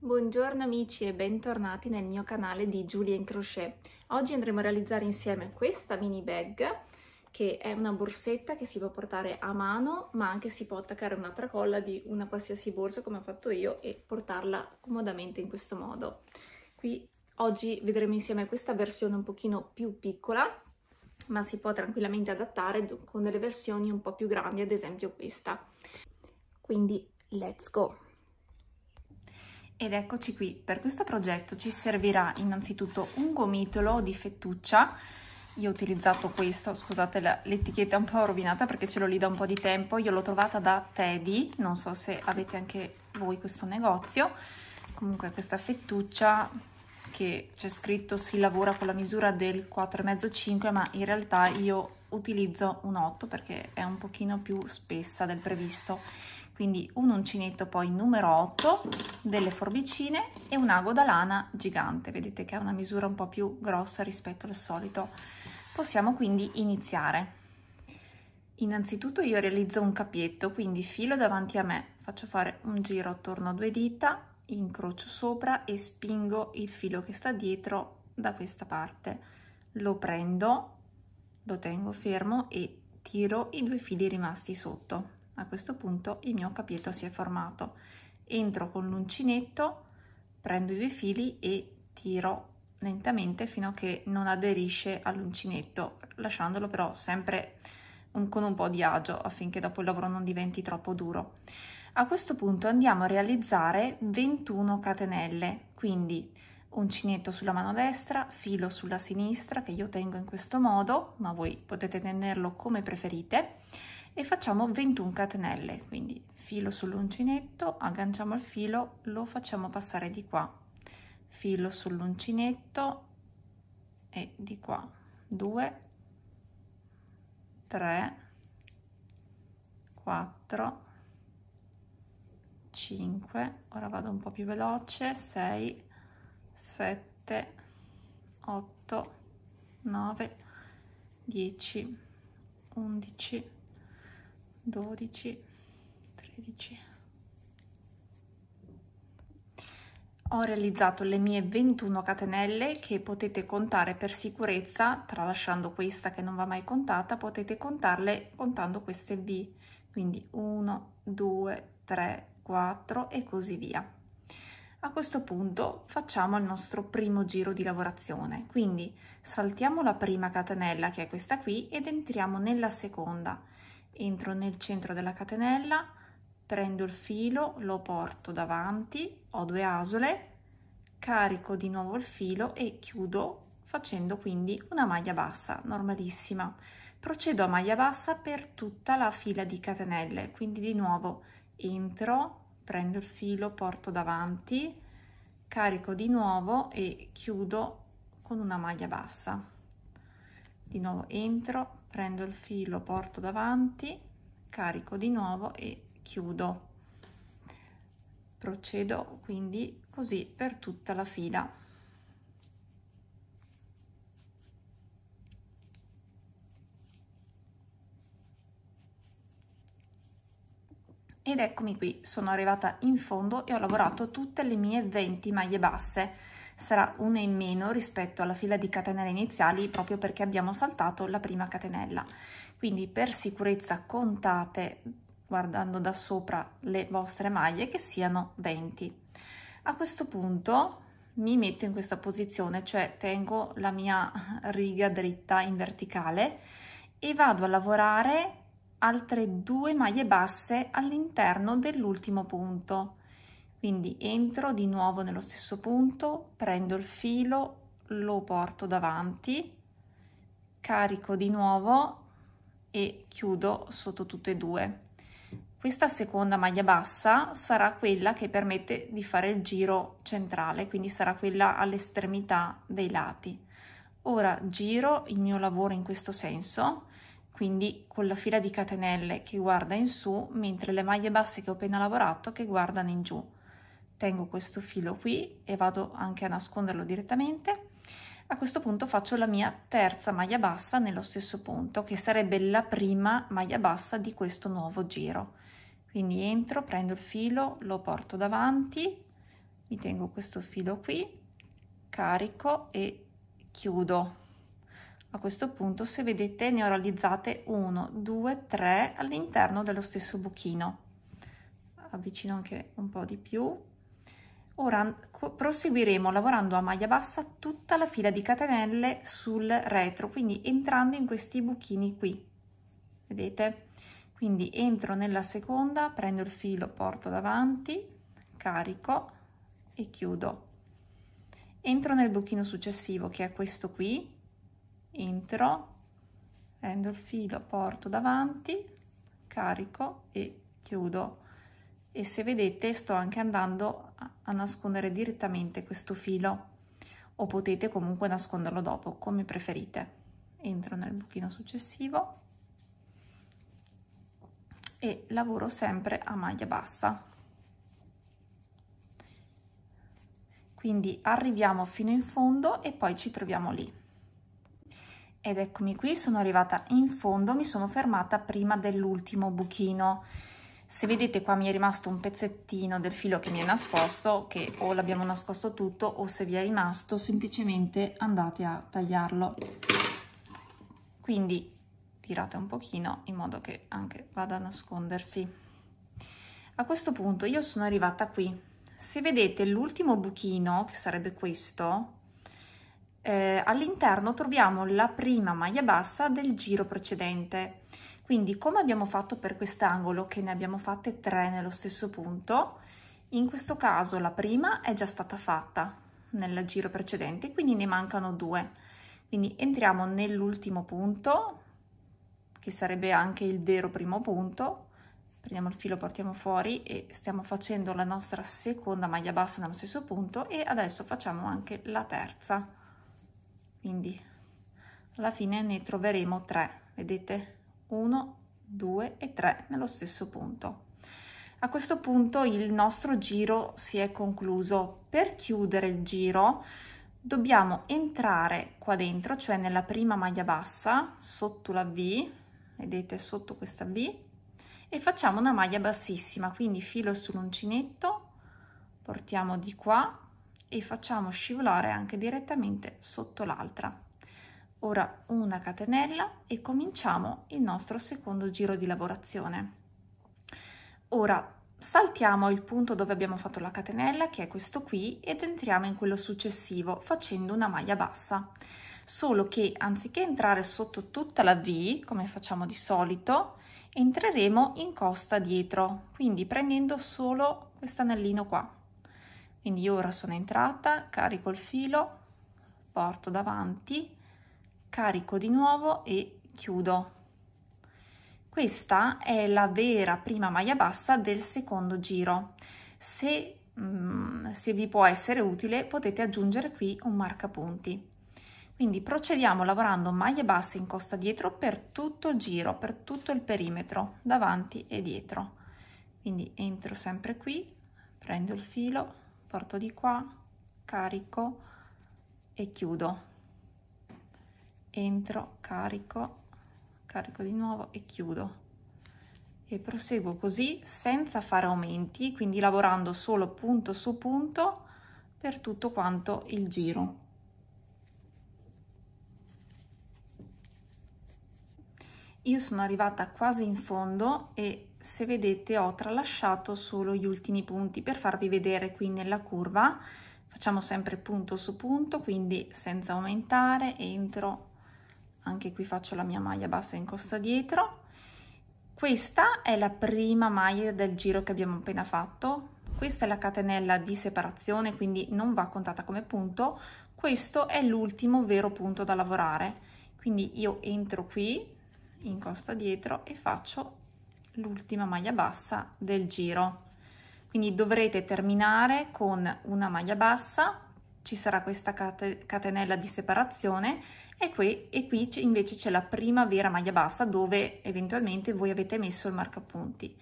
Buongiorno amici e bentornati nel mio canale di Giulia in Crochet. Oggi andremo a realizzare insieme questa mini bag che è una borsetta che si può portare a mano ma anche si può attaccare una tracolla di una qualsiasi borsa come ho fatto io e portarla comodamente in questo modo. Qui oggi vedremo insieme questa versione un pochino più piccola ma si può tranquillamente adattare con delle versioni un po' più grandi ad esempio questa. Quindi let's go! Ed eccoci qui, per questo progetto ci servirà innanzitutto un gomitolo di fettuccia, io ho utilizzato questo, scusate l'etichetta un po' rovinata perché ce l'ho lì da un po' di tempo, io l'ho trovata da Teddy, non so se avete anche voi questo negozio, comunque questa fettuccia che c'è scritto si lavora con la misura del 4,5-5 ma in realtà io utilizzo un 8 perché è un pochino più spessa del previsto quindi un uncinetto poi numero 8, delle forbicine e un ago da lana gigante, vedete che è una misura un po' più grossa rispetto al solito. Possiamo quindi iniziare. Innanzitutto io realizzo un capietto, quindi filo davanti a me, faccio fare un giro attorno a due dita, incrocio sopra e spingo il filo che sta dietro da questa parte. Lo prendo, lo tengo fermo e tiro i due fili rimasti sotto a questo punto il mio capietto si è formato entro con l'uncinetto prendo i due fili e tiro lentamente fino a che non aderisce all'uncinetto lasciandolo però sempre un, con un po' di agio affinché dopo il lavoro non diventi troppo duro a questo punto andiamo a realizzare 21 catenelle quindi uncinetto sulla mano destra, filo sulla sinistra che io tengo in questo modo, ma voi potete tenerlo come preferite e facciamo 21 catenelle quindi filo sull'uncinetto agganciamo il filo lo facciamo passare di qua filo sull'uncinetto e di qua 2 3 4 5 ora vado un po più veloce 6 7 8 9 10 11 12 13 ho realizzato le mie 21 catenelle che potete contare per sicurezza tralasciando questa che non va mai contata potete contarle contando queste b quindi 1 2 3 4 e così via a questo punto facciamo il nostro primo giro di lavorazione, quindi saltiamo la prima catenella che è questa qui ed entriamo nella seconda entro nel centro della catenella, prendo il filo, lo porto davanti, ho due asole, carico di nuovo il filo e chiudo facendo quindi una maglia bassa normalissima. Procedo a maglia bassa per tutta la fila di catenelle, quindi di nuovo entro, prendo il filo, porto davanti, carico di nuovo e chiudo con una maglia bassa. Di nuovo entro, prendo il filo porto davanti carico di nuovo e chiudo procedo quindi così per tutta la fila ed eccomi qui sono arrivata in fondo e ho lavorato tutte le mie 20 maglie basse sarà una in meno rispetto alla fila di catenelle iniziali proprio perché abbiamo saltato la prima catenella. Quindi per sicurezza contate guardando da sopra le vostre maglie che siano 20. A questo punto mi metto in questa posizione, cioè tengo la mia riga dritta in verticale e vado a lavorare altre due maglie basse all'interno dell'ultimo punto. Quindi entro di nuovo nello stesso punto, prendo il filo, lo porto davanti, carico di nuovo e chiudo sotto tutte e due. Questa seconda maglia bassa sarà quella che permette di fare il giro centrale, quindi sarà quella all'estremità dei lati. Ora giro il mio lavoro in questo senso, quindi con la fila di catenelle che guarda in su, mentre le maglie basse che ho appena lavorato che guardano in giù tengo questo filo qui e vado anche a nasconderlo direttamente a questo punto faccio la mia terza maglia bassa nello stesso punto che sarebbe la prima maglia bassa di questo nuovo giro quindi entro prendo il filo lo porto davanti mi tengo questo filo qui carico e chiudo a questo punto se vedete ne ho realizzate 1 2 3 all'interno dello stesso buchino avvicino anche un po di più Ora proseguiremo lavorando a maglia bassa tutta la fila di catenelle sul retro, quindi entrando in questi buchini qui, vedete? Quindi entro nella seconda, prendo il filo, porto davanti, carico e chiudo. Entro nel buchino successivo che è questo qui, entro, prendo il filo, porto davanti, carico e chiudo e se vedete sto anche andando a nascondere direttamente questo filo o potete comunque nasconderlo dopo come preferite entro nel buchino successivo e lavoro sempre a maglia bassa quindi arriviamo fino in fondo e poi ci troviamo lì ed eccomi qui sono arrivata in fondo mi sono fermata prima dell'ultimo buchino se vedete qua mi è rimasto un pezzettino del filo che mi è nascosto che o l'abbiamo nascosto tutto o se vi è rimasto semplicemente andate a tagliarlo quindi tirate un pochino in modo che anche vada a nascondersi a questo punto io sono arrivata qui se vedete l'ultimo buchino che sarebbe questo eh, all'interno troviamo la prima maglia bassa del giro precedente quindi come abbiamo fatto per quest'angolo, che ne abbiamo fatte tre nello stesso punto, in questo caso la prima è già stata fatta nel giro precedente, quindi ne mancano due. Quindi entriamo nell'ultimo punto, che sarebbe anche il vero primo punto, prendiamo il filo, portiamo fuori e stiamo facendo la nostra seconda maglia bassa nello stesso punto e adesso facciamo anche la terza. Quindi alla fine ne troveremo tre, vedete? 1, 2 e 3 nello stesso punto. A questo punto il nostro giro si è concluso. Per chiudere il giro dobbiamo entrare qua dentro, cioè nella prima maglia bassa, sotto la V, vedete sotto questa V, e facciamo una maglia bassissima, quindi filo sull'uncinetto, portiamo di qua e facciamo scivolare anche direttamente sotto l'altra. Ora una catenella e cominciamo il nostro secondo giro di lavorazione. Ora saltiamo il punto dove abbiamo fatto la catenella, che è questo qui, ed entriamo in quello successivo facendo una maglia bassa. Solo che anziché entrare sotto tutta la V, come facciamo di solito, entreremo in costa dietro, quindi prendendo solo quest'anellino qua. Quindi io ora sono entrata, carico il filo, porto davanti, carico di nuovo e chiudo. Questa è la vera prima maglia bassa del secondo giro. Se, mm, se vi può essere utile potete aggiungere qui un marcapunti. Quindi procediamo lavorando maglie basse in costa dietro per tutto il giro, per tutto il perimetro, davanti e dietro. Quindi entro sempre qui, prendo il filo, porto di qua, carico e chiudo entro, carico, carico di nuovo e chiudo. E proseguo così senza fare aumenti, quindi lavorando solo punto su punto per tutto quanto il giro. Io sono arrivata quasi in fondo e se vedete ho tralasciato solo gli ultimi punti per farvi vedere qui nella curva facciamo sempre punto su punto quindi senza aumentare entro anche qui faccio la mia maglia bassa in costa dietro questa è la prima maglia del giro che abbiamo appena fatto questa è la catenella di separazione quindi non va contata come punto questo è l'ultimo vero punto da lavorare quindi io entro qui in costa dietro e faccio l'ultima maglia bassa del giro quindi dovrete terminare con una maglia bassa ci sarà questa catenella di separazione e qui, e qui invece c'è la prima vera maglia bassa dove eventualmente voi avete messo il marcapunti.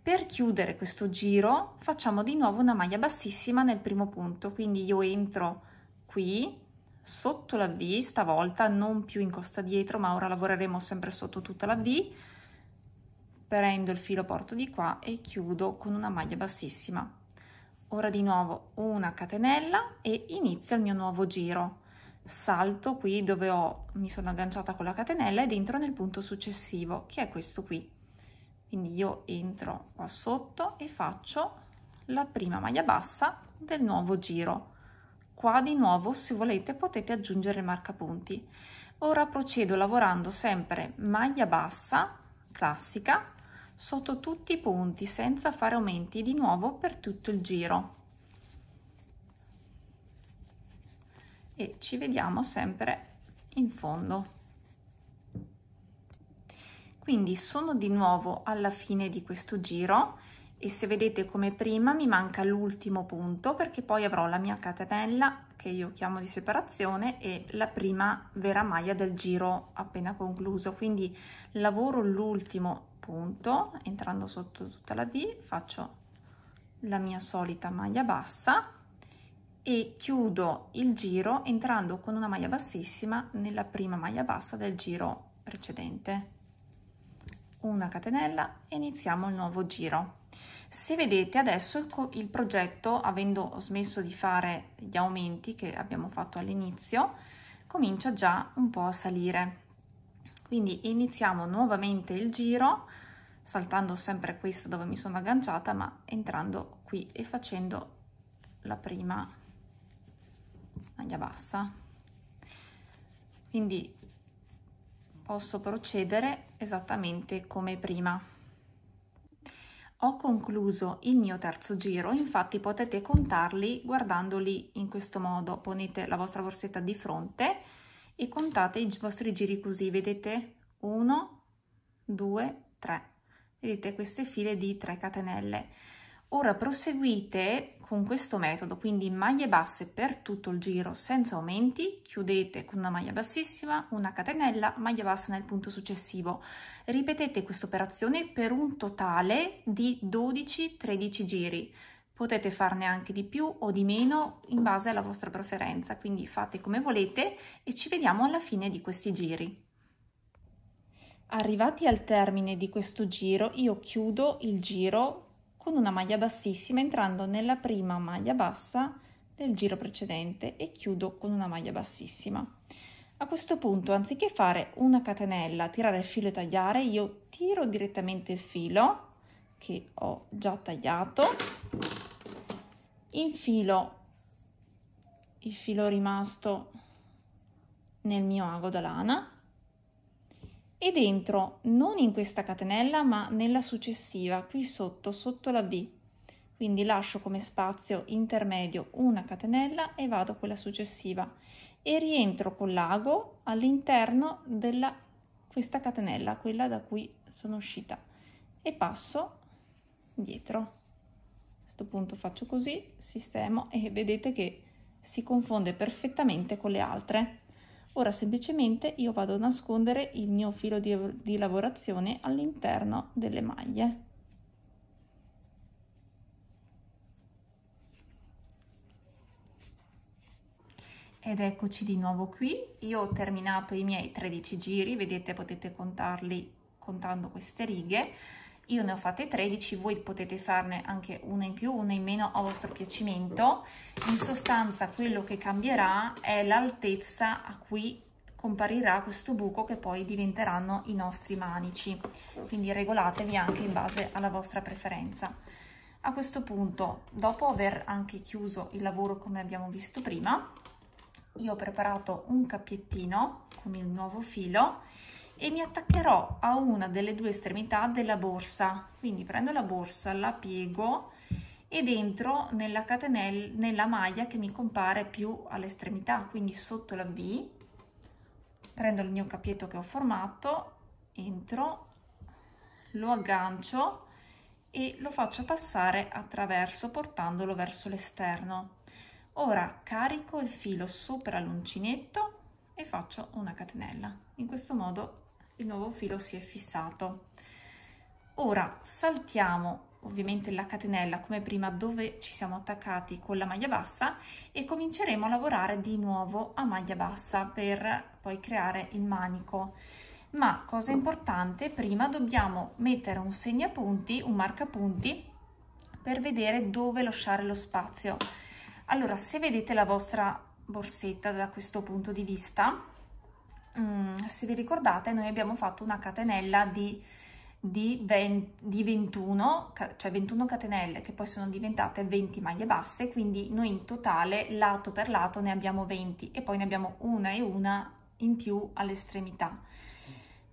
Per chiudere questo giro facciamo di nuovo una maglia bassissima nel primo punto, quindi io entro qui sotto la V, stavolta non più in costa dietro, ma ora lavoreremo sempre sotto tutta la V, prendo il filo, porto di qua e chiudo con una maglia bassissima. Ora di nuovo una catenella e inizio il mio nuovo giro salto qui dove ho, mi sono agganciata con la catenella ed entro nel punto successivo che è questo qui quindi io entro qua sotto e faccio la prima maglia bassa del nuovo giro qua di nuovo se volete potete aggiungere marca punti ora procedo lavorando sempre maglia bassa classica sotto tutti i punti senza fare aumenti di nuovo per tutto il giro e ci vediamo sempre in fondo. Quindi sono di nuovo alla fine di questo giro e se vedete come prima mi manca l'ultimo punto perché poi avrò la mia catenella che io chiamo di separazione e la prima vera maglia del giro appena concluso. Quindi lavoro l'ultimo punto entrando sotto tutta la V, faccio la mia solita maglia bassa e chiudo il giro entrando con una maglia bassissima nella prima maglia bassa del giro precedente una catenella e iniziamo il nuovo giro se vedete adesso il, il progetto avendo smesso di fare gli aumenti che abbiamo fatto all'inizio comincia già un po' a salire quindi iniziamo nuovamente il giro saltando sempre questa dove mi sono agganciata ma entrando qui e facendo la prima maglia bassa quindi posso procedere esattamente come prima ho concluso il mio terzo giro infatti potete contarli guardandoli in questo modo ponete la vostra borsetta di fronte e contate i vostri giri così vedete 1 2 3 vedete queste file di 3 catenelle Ora proseguite con questo metodo, quindi maglie basse per tutto il giro senza aumenti, chiudete con una maglia bassissima, una catenella, maglia bassa nel punto successivo. Ripetete questa operazione per un totale di 12-13 giri. Potete farne anche di più o di meno in base alla vostra preferenza, quindi fate come volete e ci vediamo alla fine di questi giri. Arrivati al termine di questo giro io chiudo il giro con una maglia bassissima entrando nella prima maglia bassa del giro precedente e chiudo con una maglia bassissima. A questo punto, anziché fare una catenella, tirare il filo e tagliare, io tiro direttamente il filo che ho già tagliato, infilo il filo rimasto nel mio ago da lana e dentro, non in questa catenella, ma nella successiva, qui sotto, sotto la B. Quindi lascio come spazio intermedio una catenella e vado a quella successiva e rientro con l'ago all'interno della questa catenella, quella da cui sono uscita e passo dietro. A questo punto faccio così, sistemo e vedete che si confonde perfettamente con le altre. Ora semplicemente io vado a nascondere il mio filo di, di lavorazione all'interno delle maglie. Ed eccoci di nuovo qui, io ho terminato i miei 13 giri, vedete potete contarli contando queste righe, io ne ho fatte 13 voi potete farne anche una in più una in meno a vostro piacimento in sostanza quello che cambierà è l'altezza a cui comparirà questo buco che poi diventeranno i nostri manici quindi regolatevi anche in base alla vostra preferenza a questo punto dopo aver anche chiuso il lavoro come abbiamo visto prima io ho preparato un cappiettino con il nuovo filo e mi attaccherò a una delle due estremità della borsa. Quindi prendo la borsa, la piego e dentro nella catenella, nella maglia che mi compare più all'estremità, quindi sotto la V, prendo il mio capietto che ho formato, entro, lo aggancio e lo faccio passare attraverso portandolo verso l'esterno. Ora carico il filo sopra l'uncinetto e faccio una catenella. In questo modo il nuovo filo si è fissato ora saltiamo ovviamente la catenella come prima dove ci siamo attaccati con la maglia bassa e cominceremo a lavorare di nuovo a maglia bassa per poi creare il manico ma cosa importante prima dobbiamo mettere un segnapunti un marcapunti per vedere dove lasciare lo spazio allora se vedete la vostra borsetta da questo punto di vista Mm, se vi ricordate, noi abbiamo fatto una catenella di, di, 20, di 21, cioè 21 catenelle che poi sono diventate 20 maglie basse, quindi noi in totale lato per lato ne abbiamo 20 e poi ne abbiamo una e una in più all'estremità.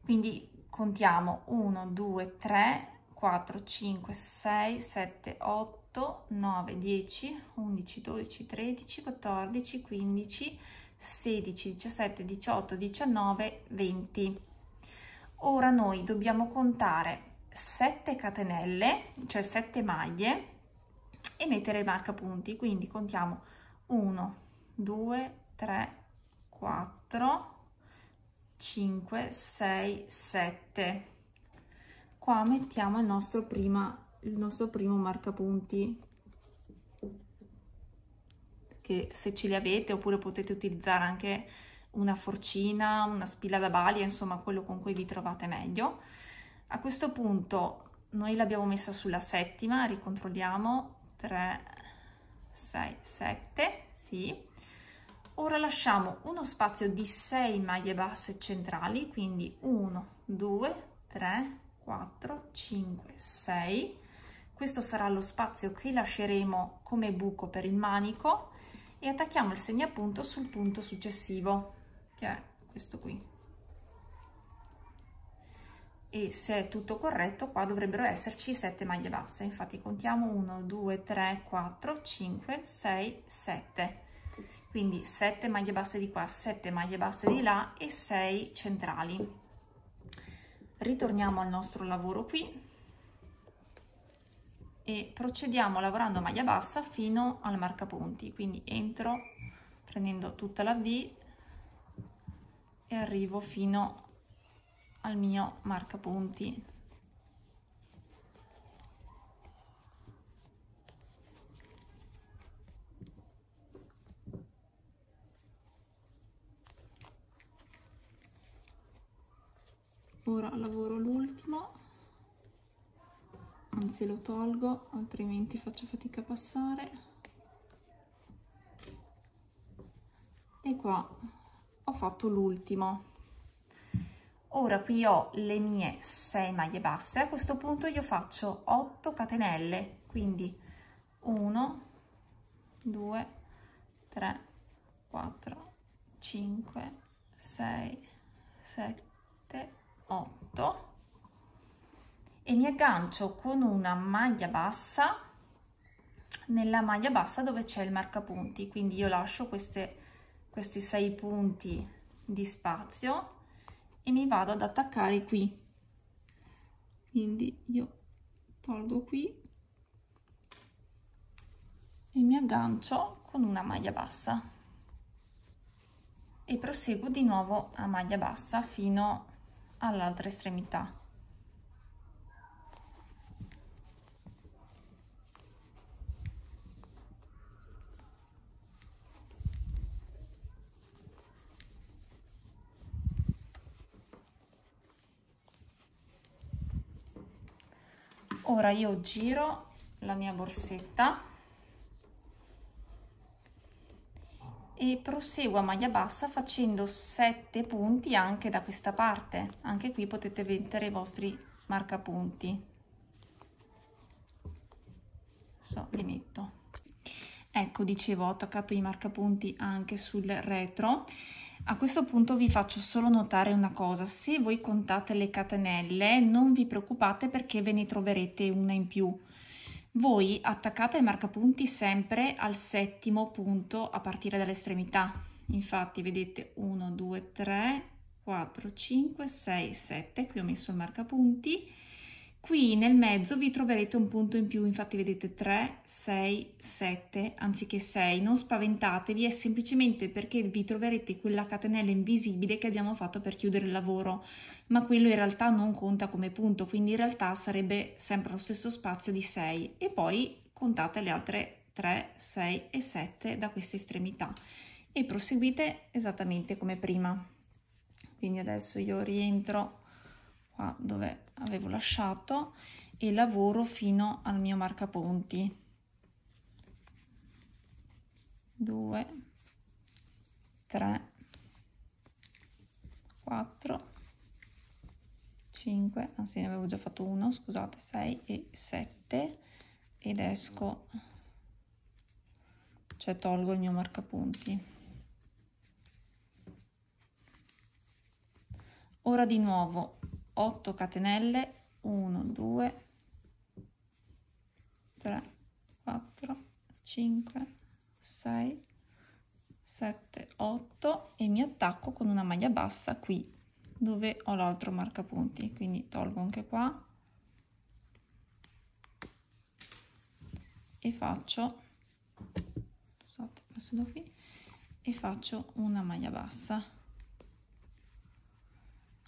Quindi contiamo 1, 2, 3, 4, 5, 6, 7, 8, 9, 10, 11, 12, 13, 14, 15, 16, 17, 18, 19, 20. Ora noi dobbiamo contare 7 catenelle, cioè 7 maglie, e mettere il punti. Quindi contiamo 1, 2, 3, 4, 5, 6, 7. Qua mettiamo il nostro, prima, il nostro primo marca punti che se ce li avete oppure potete utilizzare anche una forcina, una spilla da balia, insomma quello con cui vi trovate meglio. A questo punto noi l'abbiamo messa sulla settima, ricontrolliamo, 3, 6, 7, sì. Ora lasciamo uno spazio di 6 maglie basse centrali, quindi 1, 2, 3, 4, 5, 6. Questo sarà lo spazio che lasceremo come buco per il manico e attacchiamo il segnapunto sul punto successivo, che è questo qui. E se è tutto corretto, qua dovrebbero esserci 7 maglie basse. Infatti contiamo 1, 2, 3, 4, 5, 6, 7. Quindi 7 maglie basse di qua, 7 maglie basse di là e 6 centrali. Ritorniamo al nostro lavoro qui e procediamo lavorando maglia bassa fino al marcapunti quindi entro prendendo tutta la V e arrivo fino al mio marcapunti ora lavoro l'ultimo anzi lo tolgo altrimenti faccio fatica a passare e qua ho fatto l'ultimo ora qui ho le mie 6 maglie basse a questo punto io faccio 8 catenelle quindi 1 2 3 4 5 6 7 8 e mi aggancio con una maglia bassa nella maglia bassa dove c'è il marcapunti quindi io lascio queste, questi sei punti di spazio e mi vado ad attaccare qui quindi io tolgo qui e mi aggancio con una maglia bassa e proseguo di nuovo a maglia bassa fino all'altra estremità ora io giro la mia borsetta e proseguo a maglia bassa facendo 7 punti anche da questa parte anche qui potete mettere i vostri marcapunti so li metto ecco dicevo ho attaccato i marcapunti anche sul retro a questo punto vi faccio solo notare una cosa, se voi contate le catenelle non vi preoccupate perché ve ne troverete una in più. Voi attaccate i marcapunti sempre al settimo punto a partire dall'estremità, infatti vedete 1, 2, 3, 4, 5, 6, 7, qui ho messo il marcapunti, Qui nel mezzo vi troverete un punto in più, infatti vedete 3, 6, 7 anziché 6. Non spaventatevi, è semplicemente perché vi troverete quella catenella invisibile che abbiamo fatto per chiudere il lavoro, ma quello in realtà non conta come punto, quindi in realtà sarebbe sempre lo stesso spazio di 6 e poi contate le altre 3, 6 e 7 da queste estremità e proseguite esattamente come prima. Quindi adesso io rientro qua dove avevo lasciato e lavoro fino al mio marcaponti 2 3 4 5 anzi ne avevo già fatto uno scusate 6 e 7 ed esco cioè tolgo il mio marcapunti ora di nuovo 8 catenelle 1 2 3 4 5 6 7 8 e mi attacco con una maglia bassa qui dove ho l'altro marcapunti quindi tolgo anche qua e faccio scusate, passo da qui e faccio una maglia bassa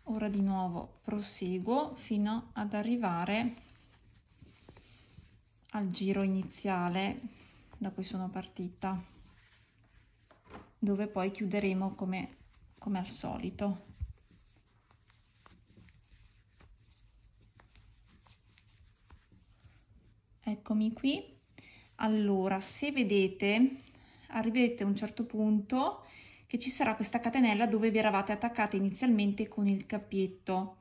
ora di nuovo proseguo fino ad arrivare al giro iniziale da cui sono partita dove poi chiuderemo come, come al solito eccomi qui allora se vedete arrivate a un certo punto che ci sarà questa catenella dove vi eravate attaccate inizialmente con il cappietto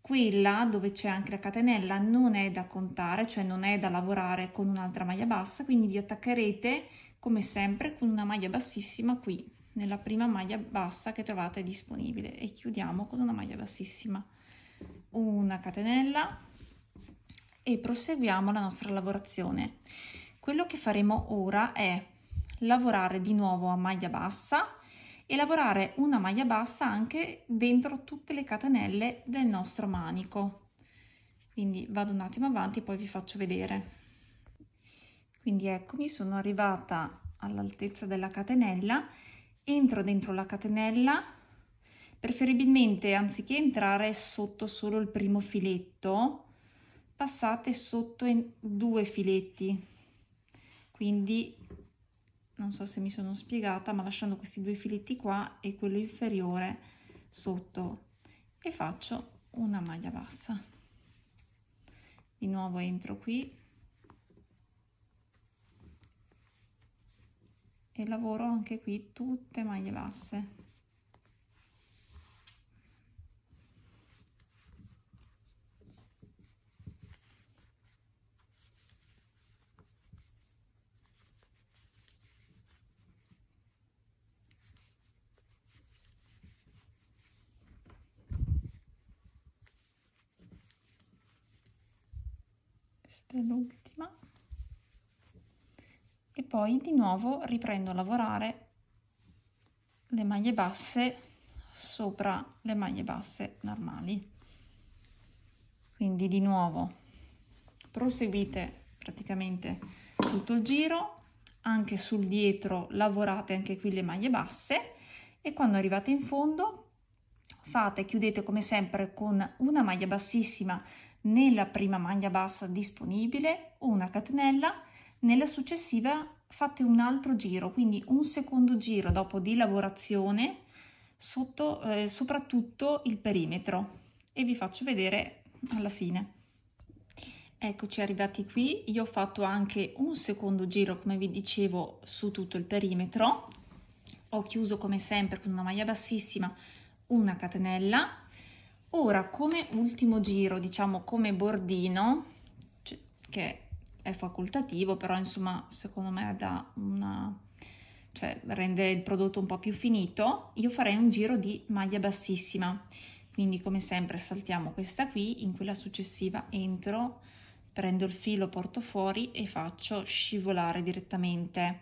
quella dove c'è anche la catenella non è da contare cioè non è da lavorare con un'altra maglia bassa quindi vi attaccherete come sempre con una maglia bassissima qui nella prima maglia bassa che trovate disponibile e chiudiamo con una maglia bassissima una catenella e proseguiamo la nostra lavorazione quello che faremo ora è lavorare di nuovo a maglia bassa e lavorare una maglia bassa anche dentro tutte le catenelle del nostro manico quindi vado un attimo avanti poi vi faccio vedere quindi eccomi sono arrivata all'altezza della catenella entro dentro la catenella preferibilmente anziché entrare sotto solo il primo filetto passate sotto in due filetti quindi non so se mi sono spiegata ma lasciando questi due filetti qua e quello inferiore sotto e faccio una maglia bassa di nuovo entro qui e lavoro anche qui tutte maglie basse l'ultima e poi di nuovo riprendo a lavorare le maglie basse sopra le maglie basse normali quindi di nuovo proseguite praticamente tutto il giro anche sul dietro lavorate anche qui le maglie basse e quando arrivate in fondo fate chiudete come sempre con una maglia bassissima nella prima maglia bassa disponibile una catenella, nella successiva fate un altro giro, quindi un secondo giro dopo di lavorazione sotto eh, soprattutto il perimetro e vi faccio vedere alla fine. Eccoci arrivati qui, io ho fatto anche un secondo giro come vi dicevo su tutto il perimetro, ho chiuso come sempre con una maglia bassissima una catenella ora come ultimo giro diciamo come bordino cioè, che è facoltativo però insomma secondo me da una cioè rende il prodotto un po' più finito, io farei un giro di maglia bassissima. Quindi come sempre saltiamo questa qui, in quella successiva entro, prendo il filo, porto fuori e faccio scivolare direttamente.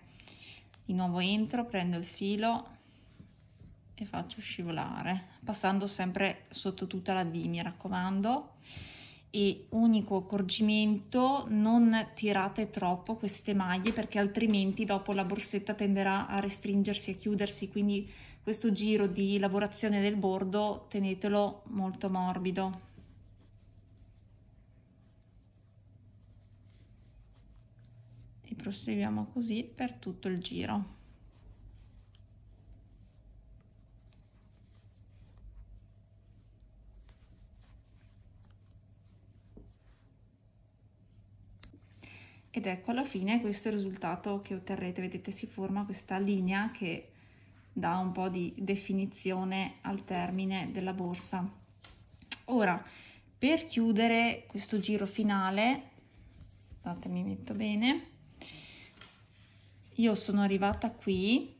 Di nuovo entro, prendo il filo, e faccio scivolare passando sempre sotto tutta la V mi raccomando e unico accorgimento non tirate troppo queste maglie perché altrimenti dopo la borsetta tenderà a restringersi e chiudersi quindi questo giro di lavorazione del bordo tenetelo molto morbido e proseguiamo così per tutto il giro ed ecco alla fine questo è il risultato che otterrete vedete si forma questa linea che dà un po' di definizione al termine della borsa ora per chiudere questo giro finale scusate mi metto bene io sono arrivata qui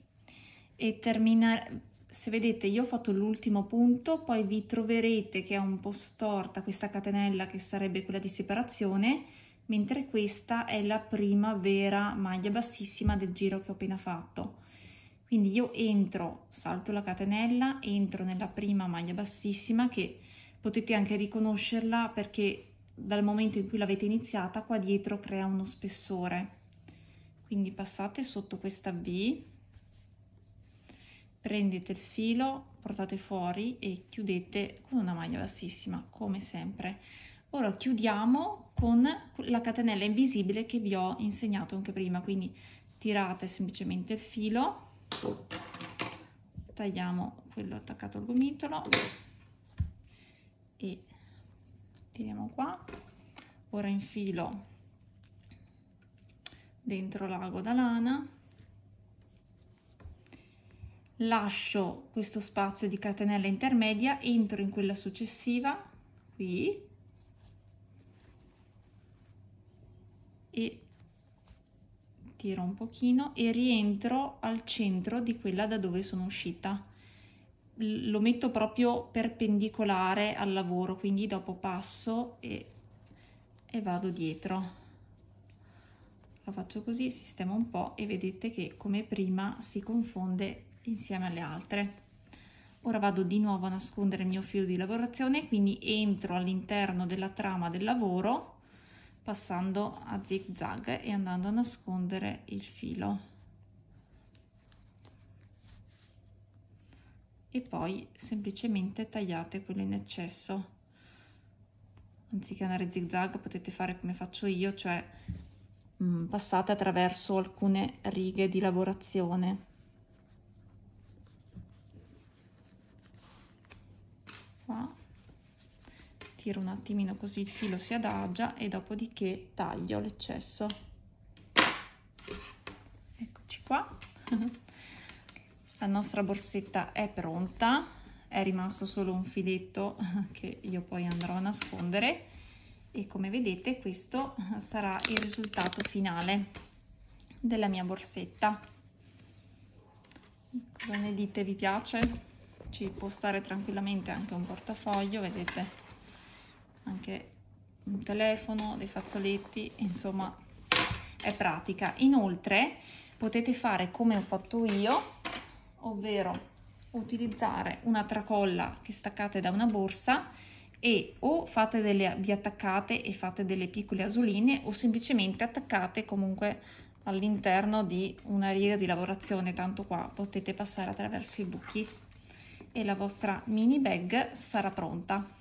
e terminare se vedete io ho fatto l'ultimo punto poi vi troverete che è un po' storta questa catenella che sarebbe quella di separazione mentre questa è la prima vera maglia bassissima del giro che ho appena fatto quindi io entro salto la catenella entro nella prima maglia bassissima che potete anche riconoscerla perché dal momento in cui l'avete iniziata qua dietro crea uno spessore quindi passate sotto questa B, prendete il filo portate fuori e chiudete con una maglia bassissima come sempre Ora chiudiamo con la catenella invisibile che vi ho insegnato anche prima, quindi tirate semplicemente il filo, tagliamo quello attaccato al gomitolo e tiriamo qua, ora infilo dentro l'ago da lana, lascio questo spazio di catenella intermedia, entro in quella successiva, qui, e tiro un pochino e rientro al centro di quella da dove sono uscita lo metto proprio perpendicolare al lavoro quindi dopo passo e, e vado dietro lo faccio così sistemo un po e vedete che come prima si confonde insieme alle altre ora vado di nuovo a nascondere il mio filo di lavorazione quindi entro all'interno della trama del lavoro passando a zig zag e andando a nascondere il filo e poi semplicemente tagliate quello in eccesso anziché andare zig zag potete fare come faccio io cioè mh, mm, passate attraverso alcune righe di lavorazione tiro un attimino così il filo si adagia e dopodiché taglio l'eccesso eccoci qua la nostra borsetta è pronta è rimasto solo un filetto che io poi andrò a nascondere e come vedete questo sarà il risultato finale della mia borsetta cosa ne dite vi piace? ci può stare tranquillamente anche un portafoglio vedete anche un telefono, dei fazzoletti, insomma è pratica. Inoltre potete fare come ho fatto io, ovvero utilizzare una tracolla che staccate da una borsa e o fate delle, vi attaccate e fate delle piccole asoline o semplicemente attaccate comunque all'interno di una riga di lavorazione, tanto qua potete passare attraverso i buchi e la vostra mini bag sarà pronta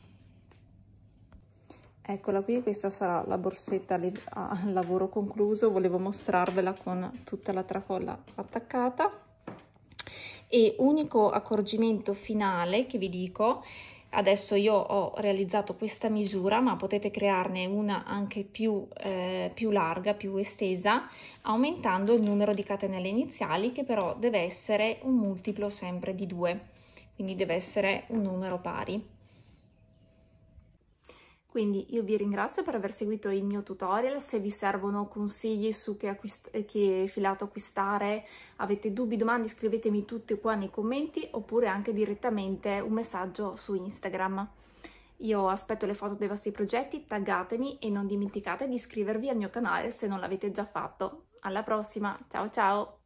eccola qui questa sarà la borsetta a lavoro concluso volevo mostrarvela con tutta la tracolla attaccata e unico accorgimento finale che vi dico adesso io ho realizzato questa misura ma potete crearne una anche più, eh, più larga più estesa aumentando il numero di catenelle iniziali che però deve essere un multiplo sempre di 2 quindi deve essere un numero pari quindi io vi ringrazio per aver seguito il mio tutorial, se vi servono consigli su che, che filato acquistare, avete dubbi, domande, scrivetemi tutti qua nei commenti oppure anche direttamente un messaggio su Instagram. Io aspetto le foto dei vostri progetti, taggatemi e non dimenticate di iscrivervi al mio canale se non l'avete già fatto. Alla prossima, ciao ciao!